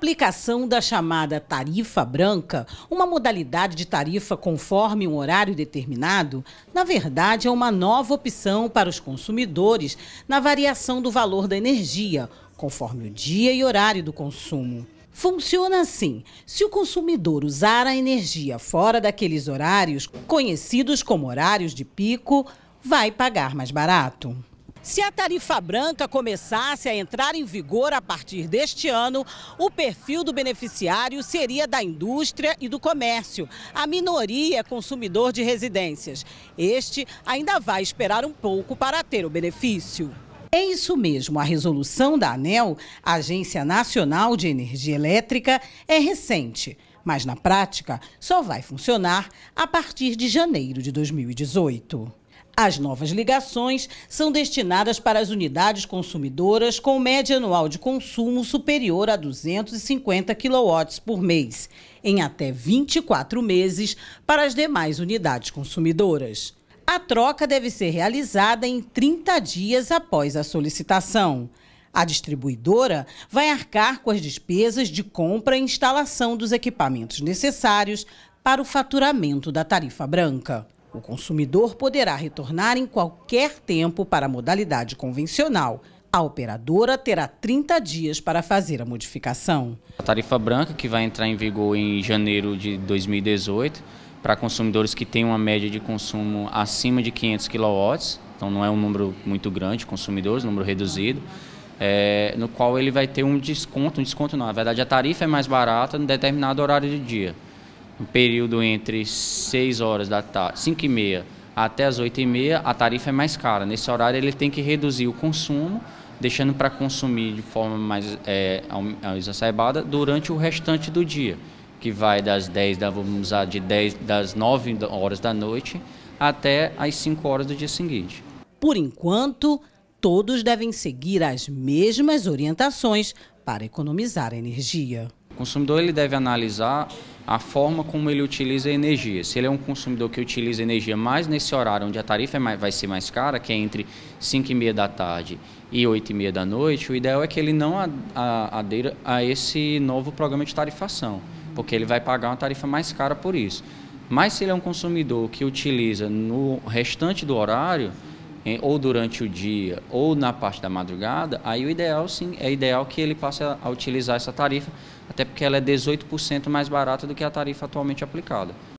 aplicação da chamada tarifa branca, uma modalidade de tarifa conforme um horário determinado, na verdade é uma nova opção para os consumidores na variação do valor da energia, conforme o dia e horário do consumo. Funciona assim: se o consumidor usar a energia fora daqueles horários, conhecidos como horários de pico, vai pagar mais barato. Se a tarifa branca começasse a entrar em vigor a partir deste ano, o perfil do beneficiário seria da indústria e do comércio. A minoria é consumidor de residências. Este ainda vai esperar um pouco para ter o benefício. É isso mesmo, a resolução da ANEL, Agência Nacional de Energia Elétrica, é recente, mas na prática só vai funcionar a partir de janeiro de 2018. As novas ligações são destinadas para as unidades consumidoras com média anual de consumo superior a 250 kW por mês, em até 24 meses para as demais unidades consumidoras. A troca deve ser realizada em 30 dias após a solicitação. A distribuidora vai arcar com as despesas de compra e instalação dos equipamentos necessários para o faturamento da tarifa branca. O consumidor poderá retornar em qualquer tempo para a modalidade convencional. A operadora terá 30 dias para fazer a modificação. A tarifa branca, que vai entrar em vigor em janeiro de 2018, para consumidores que têm uma média de consumo acima de 500 kW, então não é um número muito grande de consumidores, um número reduzido, é, no qual ele vai ter um desconto, um desconto não, na verdade a tarifa é mais barata em determinado horário do dia um período entre 6 horas da tarde, 5 e meia até as 8 e meia, a tarifa é mais cara. Nesse horário ele tem que reduzir o consumo, deixando para consumir de forma mais é, exacerbada durante o restante do dia, que vai das 10 vamos usar, de 10 das 9 horas da noite até as 5 horas do dia seguinte. Por enquanto, todos devem seguir as mesmas orientações para economizar energia. O consumidor ele deve analisar a forma como ele utiliza a energia. Se ele é um consumidor que utiliza energia mais nesse horário onde a tarifa é mais, vai ser mais cara, que é entre 5 e meia da tarde e 8 e meia da noite, o ideal é que ele não adeira a esse novo programa de tarifação, porque ele vai pagar uma tarifa mais cara por isso. Mas se ele é um consumidor que utiliza no restante do horário, em, ou durante o dia ou na parte da madrugada, aí o ideal sim, é ideal que ele passe a, a utilizar essa tarifa, até porque ela é 18% mais barata do que a tarifa atualmente aplicada.